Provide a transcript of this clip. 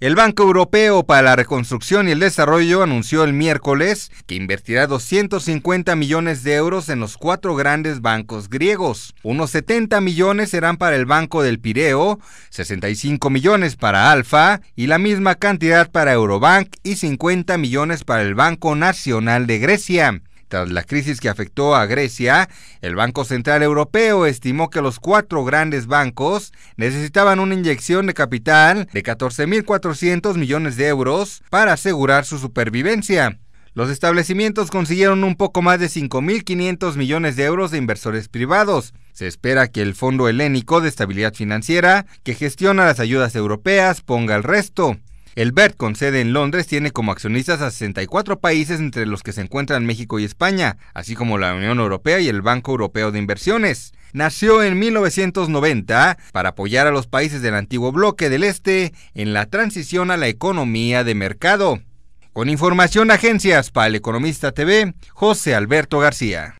El Banco Europeo para la Reconstrucción y el Desarrollo anunció el miércoles que invertirá 250 millones de euros en los cuatro grandes bancos griegos. Unos 70 millones serán para el Banco del Pireo, 65 millones para Alfa y la misma cantidad para Eurobank y 50 millones para el Banco Nacional de Grecia. Tras la crisis que afectó a Grecia, el Banco Central Europeo estimó que los cuatro grandes bancos necesitaban una inyección de capital de 14.400 millones de euros para asegurar su supervivencia. Los establecimientos consiguieron un poco más de 5.500 millones de euros de inversores privados. Se espera que el Fondo Helénico de Estabilidad Financiera, que gestiona las ayudas europeas, ponga el resto. El BERT, con sede en Londres, tiene como accionistas a 64 países entre los que se encuentran México y España, así como la Unión Europea y el Banco Europeo de Inversiones. Nació en 1990 para apoyar a los países del antiguo bloque del Este en la transición a la economía de mercado. Con información agencias para el Economista TV, José Alberto García.